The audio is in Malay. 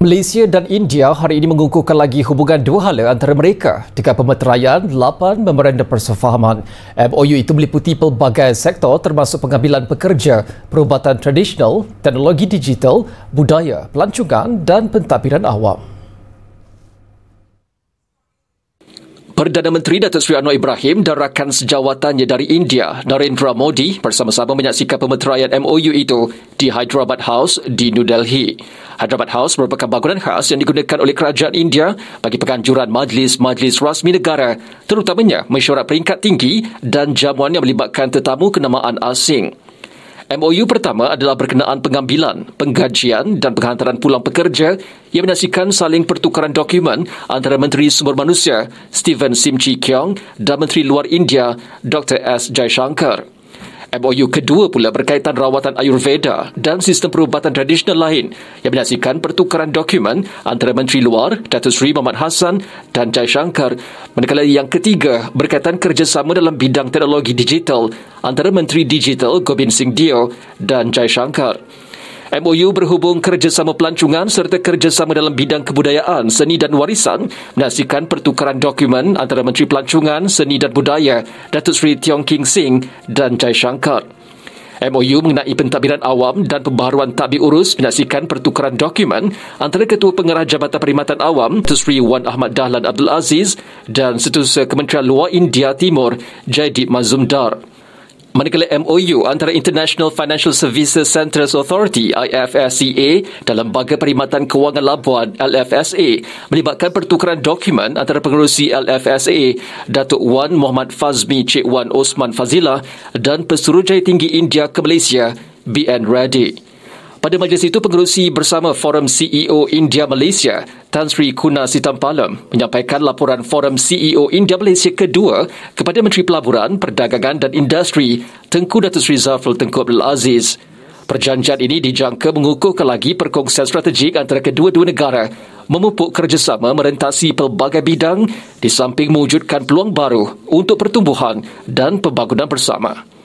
Malaysia dan India hari ini mengukuhkan lagi hubungan dua hala antara mereka dengan pemeteraian lapan memorandum persefahaman. MOU itu meliputi pelbagai sektor termasuk pengambilan pekerja, perubatan tradisional, teknologi digital, budaya, pelancongan dan pentadbiran awam. Perdana Menteri Datuk Sri Anwar Ibrahim dan rakan sejawatannya dari India, Narendra Modi bersama-sama menyaksikan pemeteraian MOU itu di Hyderabad House di New Delhi. Hyderabad House merupakan bangunan khas yang digunakan oleh kerajaan India bagi penganjuran majlis-majlis rasmi negara, terutamanya mesyuarat peringkat tinggi dan jamuan yang melibatkan tetamu kenamaan asing. MOU pertama adalah berkenaan pengambilan, penggajian dan penghantaran pulang pekerja yang menyaksikan saling pertukaran dokumen antara Menteri Sumber Manusia Stephen Sim Chi Kiong dan Menteri Luar India Dr. S. Jai Shankar. MOU kedua pula berkaitan rawatan Ayurveda dan sistem perubatan tradisional lain yang menyaksikan pertukaran dokumen antara Menteri Luar Datuk Seri Muhammad Hassan dan Jai Shankar manakala yang ketiga berkaitan kerjasama dalam bidang teknologi digital antara Menteri Digital Gobind Singh Dio dan Jai Shankar. MOU berhubung kerjasama pelancongan serta kerjasama dalam bidang kebudayaan, seni dan warisan menyaksikan pertukaran dokumen antara Menteri Pelancongan, Seni dan Budaya, Datuk Seri Tiong King Singh dan Jai Shankar. MOU mengenai pentadbiran awam dan pembaharuan tadbir urus menyaksikan pertukaran dokumen antara Ketua Pengarah Jabatan Perkhidmatan Awam Tusri Wan Ahmad Dahlan Abdul Aziz dan Setusa Kementerian Luar India Timur Jaidip Mazumdar manakala MOU antara International Financial Services Centres Authority IFSCA dan Lembaga Perkhidmatan Kewangan Labuan LFSA melibatkan pertukaran dokumen antara pengurusi LFSA Datuk Wan Muhammad Fazmi Cik Wan Osman Fazila dan Pesuruhjaya Tinggi India ke Malaysia BN Reddy. Pada majlis itu, pengurusi bersama Forum CEO India Malaysia Tan Sri Kuna Sitampalem menyampaikan laporan Forum CEO India Malaysia kedua kepada Menteri Pelaburan, Perdagangan dan Industri Tengku Datuk Sri Zafrul Tengku Abdul Aziz. Perjanjian ini dijangka mengukuhkan lagi perkongsian strategik antara kedua-dua negara memupuk kerjasama merentasi pelbagai bidang di samping mewujudkan peluang baru untuk pertumbuhan dan pembangunan bersama.